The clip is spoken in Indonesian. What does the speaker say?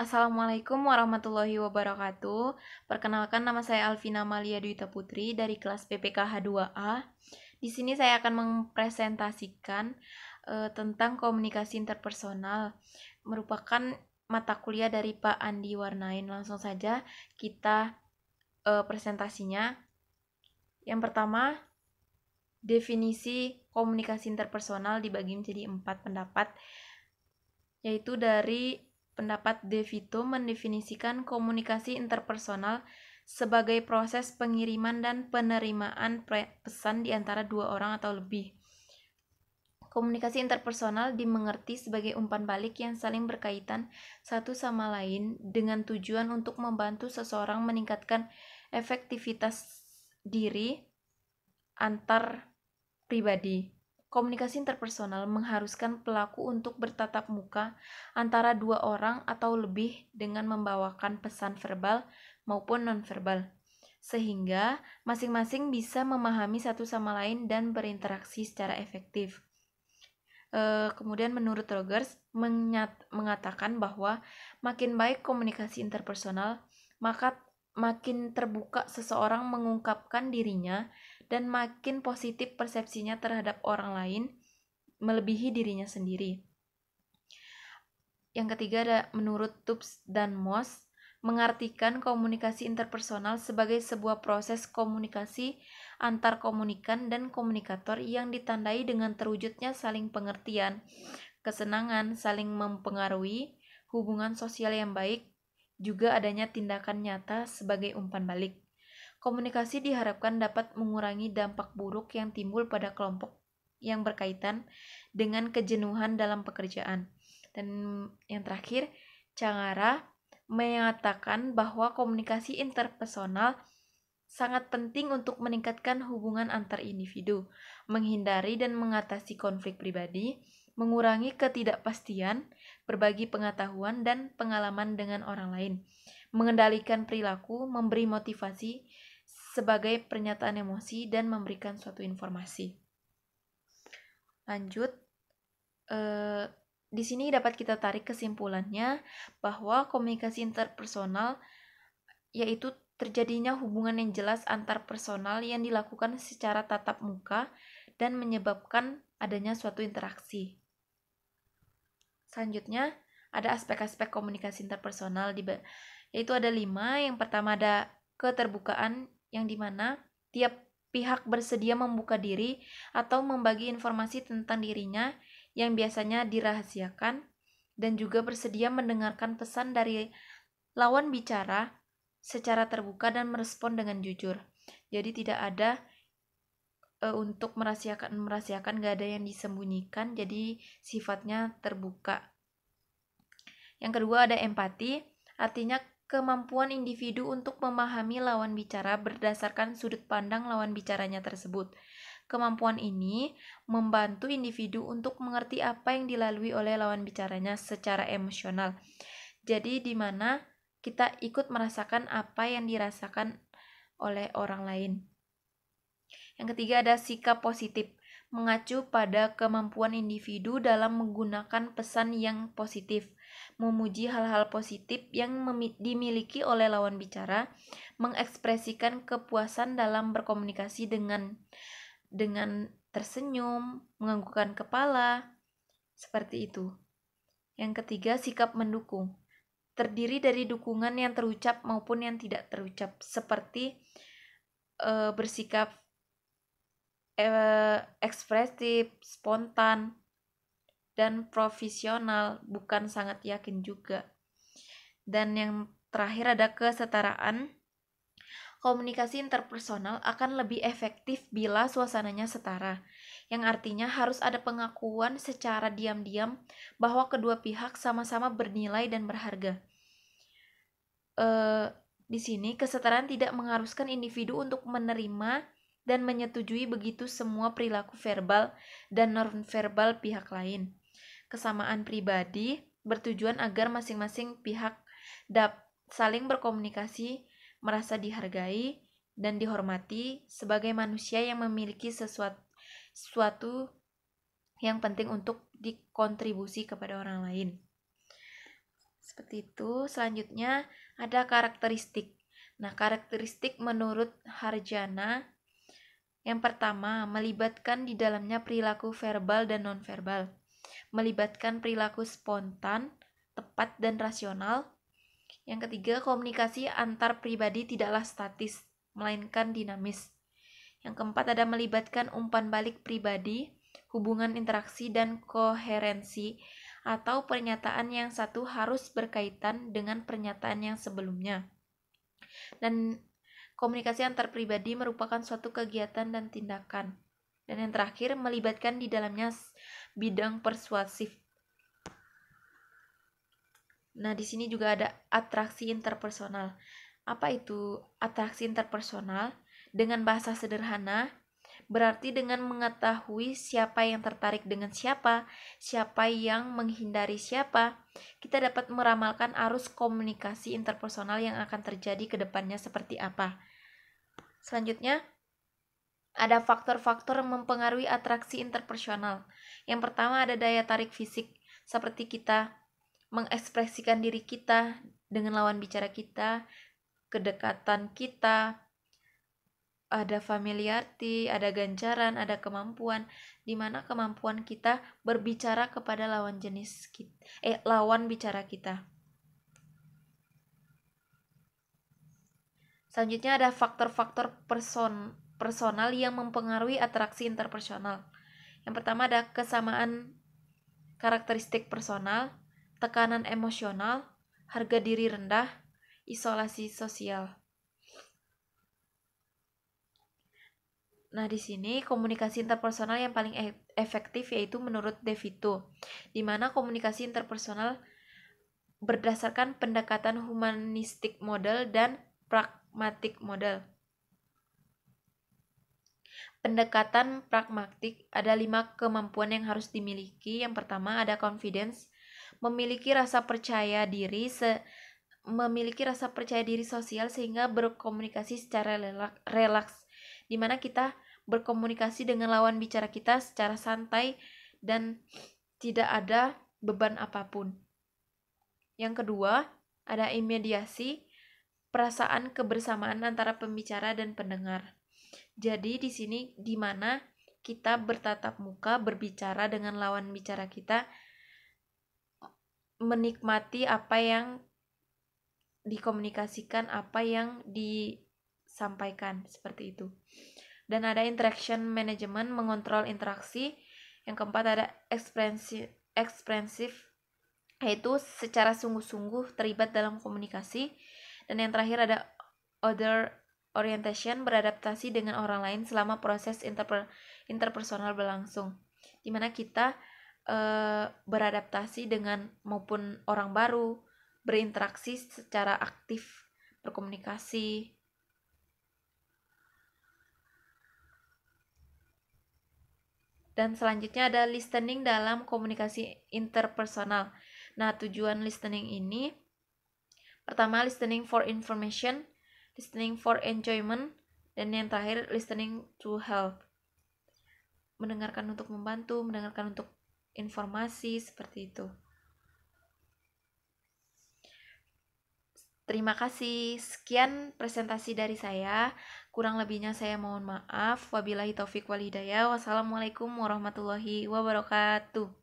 Assalamualaikum warahmatullahi wabarakatuh. Perkenalkan nama saya Alvina Malia Duita Putri dari kelas PPKH 2A. Di sini saya akan mempresentasikan uh, tentang komunikasi interpersonal. Merupakan mata kuliah dari Pak Andi Warnain. Langsung saja kita uh, presentasinya. Yang pertama, definisi komunikasi interpersonal dibagi menjadi empat pendapat, yaitu dari pendapat DeVito mendefinisikan komunikasi interpersonal sebagai proses pengiriman dan penerimaan pesan di antara dua orang atau lebih. Komunikasi interpersonal dimengerti sebagai umpan balik yang saling berkaitan satu sama lain dengan tujuan untuk membantu seseorang meningkatkan efektivitas diri antar pribadi. Komunikasi interpersonal mengharuskan pelaku untuk bertatap muka antara dua orang atau lebih dengan membawakan pesan verbal maupun nonverbal, sehingga masing-masing bisa memahami satu sama lain dan berinteraksi secara efektif. E, kemudian menurut Rogers menyat, mengatakan bahwa makin baik komunikasi interpersonal, maka makin terbuka seseorang mengungkapkan dirinya dan makin positif persepsinya terhadap orang lain melebihi dirinya sendiri. Yang ketiga ada menurut Tubbs dan Moss mengartikan komunikasi interpersonal sebagai sebuah proses komunikasi antar komunikan dan komunikator yang ditandai dengan terwujudnya saling pengertian, kesenangan, saling mempengaruhi, hubungan sosial yang baik, juga adanya tindakan nyata sebagai umpan balik. Komunikasi diharapkan dapat mengurangi dampak buruk yang timbul pada kelompok yang berkaitan dengan kejenuhan dalam pekerjaan. Dan yang terakhir, Cangara mengatakan bahwa komunikasi interpersonal sangat penting untuk meningkatkan hubungan antar individu, menghindari dan mengatasi konflik pribadi, mengurangi ketidakpastian, berbagi pengetahuan dan pengalaman dengan orang lain, mengendalikan perilaku, memberi motivasi, sebagai pernyataan emosi dan memberikan suatu informasi. Lanjut, e, di sini dapat kita tarik kesimpulannya bahwa komunikasi interpersonal yaitu terjadinya hubungan yang jelas antar personal yang dilakukan secara tatap muka dan menyebabkan adanya suatu interaksi. Selanjutnya, ada aspek-aspek komunikasi interpersonal di yaitu ada lima. Yang pertama ada keterbukaan yang dimana tiap pihak bersedia membuka diri atau membagi informasi tentang dirinya yang biasanya dirahasiakan dan juga bersedia mendengarkan pesan dari lawan bicara secara terbuka dan merespon dengan jujur. Jadi tidak ada e, untuk merahasiakan merahasiakan gak ada yang disembunyikan. Jadi sifatnya terbuka. Yang kedua ada empati, artinya kemampuan individu untuk memahami lawan bicara berdasarkan sudut pandang lawan bicaranya tersebut. Kemampuan ini membantu individu untuk mengerti apa yang dilalui oleh lawan bicaranya secara emosional. Jadi di mana kita ikut merasakan apa yang dirasakan oleh orang lain. Yang ketiga ada sikap positif, mengacu pada kemampuan individu dalam menggunakan pesan yang positif memuji hal-hal positif yang dimiliki oleh lawan bicara, mengekspresikan kepuasan dalam berkomunikasi dengan dengan tersenyum, menganggukkan kepala, seperti itu. Yang ketiga, sikap mendukung. Terdiri dari dukungan yang terucap maupun yang tidak terucap, seperti e, bersikap e, ekspresif, spontan, dan profesional, bukan sangat yakin juga. Dan yang terakhir ada kesetaraan. Komunikasi interpersonal akan lebih efektif bila suasananya setara, yang artinya harus ada pengakuan secara diam-diam bahwa kedua pihak sama-sama bernilai dan berharga. E, di sini, kesetaraan tidak mengharuskan individu untuk menerima dan menyetujui begitu semua perilaku verbal dan nonverbal pihak lain kesamaan pribadi bertujuan agar masing-masing pihak dapat saling berkomunikasi, merasa dihargai dan dihormati sebagai manusia yang memiliki sesuatu, sesuatu yang penting untuk dikontribusi kepada orang lain. Seperti itu. Selanjutnya ada karakteristik. Nah, karakteristik menurut Harjana yang pertama, melibatkan di dalamnya perilaku verbal dan nonverbal melibatkan perilaku spontan, tepat, dan rasional. Yang ketiga, komunikasi antar pribadi tidaklah statis, melainkan dinamis. Yang keempat ada melibatkan umpan balik pribadi, hubungan interaksi dan koherensi atau pernyataan yang satu harus berkaitan dengan pernyataan yang sebelumnya. Dan komunikasi antar pribadi merupakan suatu kegiatan dan tindakan. Dan yang terakhir, melibatkan di dalamnya bidang persuasif. Nah, di sini juga ada atraksi interpersonal. Apa itu atraksi interpersonal? Dengan bahasa sederhana, berarti dengan mengetahui siapa yang tertarik dengan siapa, siapa yang menghindari siapa, kita dapat meramalkan arus komunikasi interpersonal yang akan terjadi ke depannya seperti apa. Selanjutnya, ada faktor-faktor mempengaruhi atraksi interpersonal. Yang pertama ada daya tarik fisik, seperti kita mengekspresikan diri kita dengan lawan bicara kita, kedekatan kita, ada familiarity, ada ganjaran, ada kemampuan, di mana kemampuan kita berbicara kepada lawan jenis kita, eh lawan bicara kita. Selanjutnya ada faktor-faktor person personal yang mempengaruhi atraksi interpersonal. Yang pertama ada kesamaan karakteristik personal, tekanan emosional, harga diri rendah, isolasi sosial. Nah, di sini komunikasi interpersonal yang paling e- efektif yaitu menurut Devito, di mana komunikasi interpersonal berdasarkan pendekatan humanistik model dan pragmatik model pendekatan pragmatik ada lima kemampuan yang harus dimiliki. Yang pertama ada confidence, memiliki rasa percaya diri se memiliki rasa percaya diri sosial sehingga berkomunikasi secara relaks, di mana kita berkomunikasi dengan lawan bicara kita secara santai dan tidak ada beban apapun. Yang kedua, ada imediasi, perasaan kebersamaan antara pembicara dan pendengar. Jadi di sini di mana kita bertatap muka, berbicara dengan lawan bicara kita, menikmati apa yang dikomunikasikan, apa yang disampaikan seperti itu. Dan ada interaction management mengontrol interaksi. Yang keempat ada expressive, expressive yaitu secara sungguh-sungguh terlibat dalam komunikasi. Dan yang terakhir ada other orientation beradaptasi dengan orang lain selama proses interper interpersonal berlangsung. Dimana kita e, beradaptasi dengan maupun orang baru, berinteraksi secara aktif, berkomunikasi. Dan selanjutnya ada listening dalam komunikasi interpersonal. Nah, tujuan listening ini pertama listening for information listening for enjoyment, dan yang terakhir listening to help. Mendengarkan untuk membantu, mendengarkan untuk informasi seperti itu. Terima kasih. Sekian presentasi dari saya. Kurang lebihnya saya mohon maaf. Wabillahi taufiq wal hidayah. Wassalamualaikum warahmatullahi wabarakatuh.